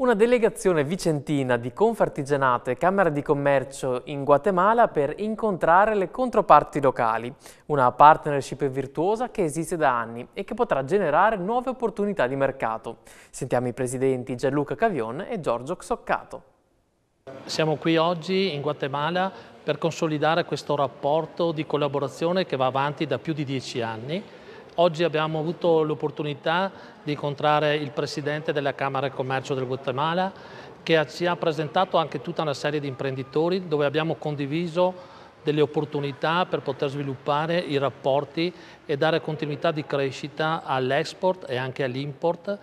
Una delegazione vicentina di Confartigianato e Camera di Commercio in Guatemala per incontrare le controparti locali, una partnership virtuosa che esiste da anni e che potrà generare nuove opportunità di mercato. Sentiamo i presidenti Gianluca Cavion e Giorgio Xoccato. Siamo qui oggi in Guatemala per consolidare questo rapporto di collaborazione che va avanti da più di dieci anni Oggi abbiamo avuto l'opportunità di incontrare il Presidente della Camera di Commercio del Guatemala che ci ha presentato anche tutta una serie di imprenditori dove abbiamo condiviso delle opportunità per poter sviluppare i rapporti e dare continuità di crescita all'export e anche all'import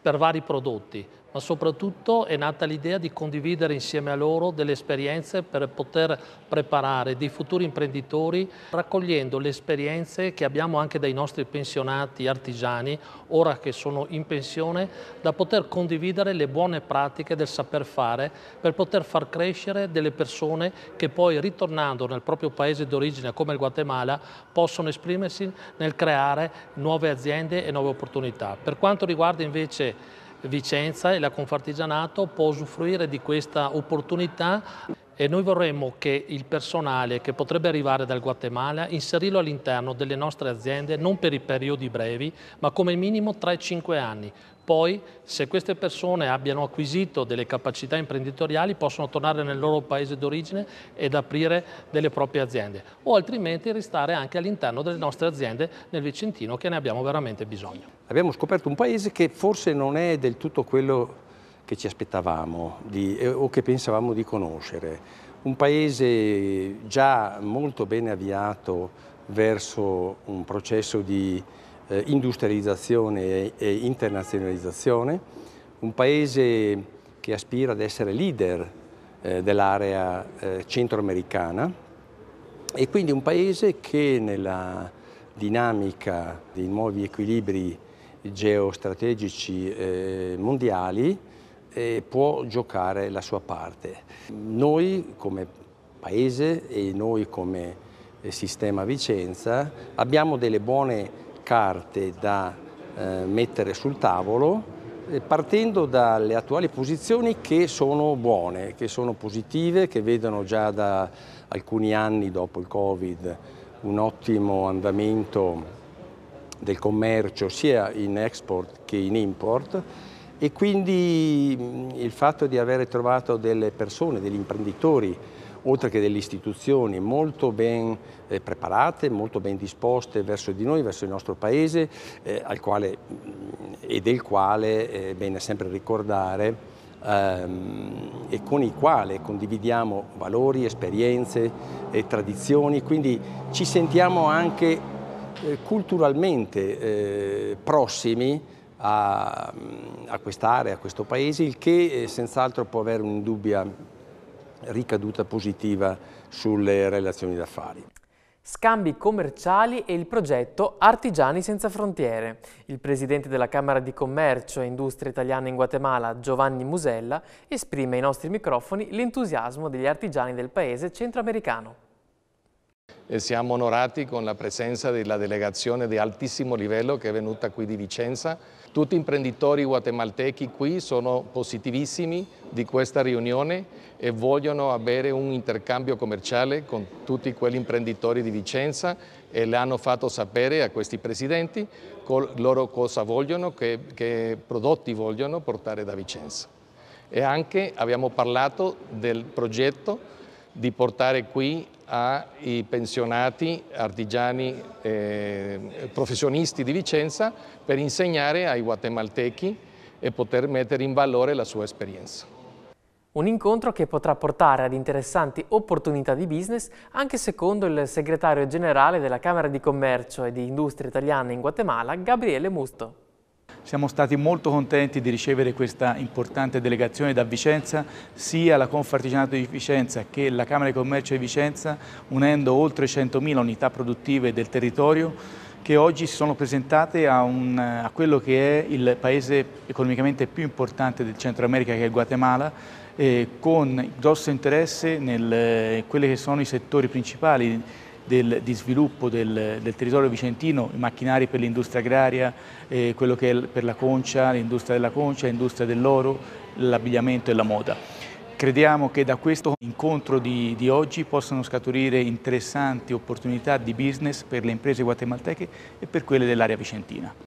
per vari prodotti ma soprattutto è nata l'idea di condividere insieme a loro delle esperienze per poter preparare dei futuri imprenditori raccogliendo le esperienze che abbiamo anche dai nostri pensionati artigiani, ora che sono in pensione, da poter condividere le buone pratiche del saper fare per poter far crescere delle persone che poi ritornando nel proprio paese d'origine come il Guatemala possono esprimersi nel creare nuove aziende e nuove opportunità. Per quanto riguarda invece Vicenza e la Confartigianato può usufruire di questa opportunità e noi vorremmo che il personale che potrebbe arrivare dal Guatemala inserirlo all'interno delle nostre aziende non per i periodi brevi ma come minimo 3-5 anni poi se queste persone abbiano acquisito delle capacità imprenditoriali possono tornare nel loro paese d'origine ed aprire delle proprie aziende o altrimenti restare anche all'interno delle nostre aziende nel Vicentino che ne abbiamo veramente bisogno. Abbiamo scoperto un paese che forse non è del tutto quello che ci aspettavamo di, eh, o che pensavamo di conoscere. Un paese già molto ben avviato verso un processo di eh, industrializzazione e, e internazionalizzazione, un paese che aspira ad essere leader eh, dell'area eh, centroamericana e quindi un paese che nella dinamica dei nuovi equilibri geostrategici eh, mondiali può giocare la sua parte. Noi come paese e noi come sistema Vicenza abbiamo delle buone carte da eh, mettere sul tavolo eh, partendo dalle attuali posizioni che sono buone, che sono positive, che vedono già da alcuni anni dopo il Covid un ottimo andamento del commercio sia in export che in import e quindi mm, il fatto di avere trovato delle persone, degli imprenditori oltre che delle istituzioni molto ben eh, preparate, molto ben disposte verso di noi, verso il nostro Paese eh, quale, mm, e del quale è eh, bene sempre ricordare ehm, e con il quale condividiamo valori, esperienze e tradizioni, quindi ci sentiamo anche eh, culturalmente eh, prossimi mm, a quest'area, a questo paese, il che senz'altro può avere un'indubbia ricaduta positiva sulle relazioni d'affari. Scambi commerciali e il progetto Artigiani senza frontiere. Il presidente della Camera di Commercio e Industria Italiana in Guatemala, Giovanni Musella, esprime ai nostri microfoni l'entusiasmo degli artigiani del paese centroamericano. E siamo onorati con la presenza della delegazione di altissimo livello che è venuta qui di Vicenza. Tutti gli imprenditori guatemaltechi qui sono positivissimi di questa riunione e vogliono avere un intercambio commerciale con tutti quegli imprenditori di Vicenza e l'hanno fatto sapere a questi presidenti loro cosa vogliono, che, che prodotti vogliono portare da Vicenza. E anche abbiamo parlato del progetto di portare qui ai pensionati, artigiani, eh, professionisti di Vicenza per insegnare ai guatemaltechi e poter mettere in valore la sua esperienza. Un incontro che potrà portare ad interessanti opportunità di business anche secondo il segretario generale della Camera di Commercio e di Industria Italiana in Guatemala, Gabriele Musto. Siamo stati molto contenti di ricevere questa importante delegazione da Vicenza, sia la Confartigianato di Vicenza che la Camera di Commercio di Vicenza, unendo oltre 100.000 unità produttive del territorio che oggi si sono presentate a, un, a, quello che è il paese economicamente più importante del Centro America che è il Guatemala eh, con grosso interesse in eh, quelli che sono i settori principali del, di sviluppo del, del, territorio vicentino, i macchinari per l'industria agraria, eh, quello che è per la concia, l'industria della concia, l'industria dell'oro, l'abbigliamento e la moda. Crediamo che da questo incontro di, di, oggi possano scaturire interessanti opportunità di business per le imprese guatemalteche e per quelle dell'area vicentina.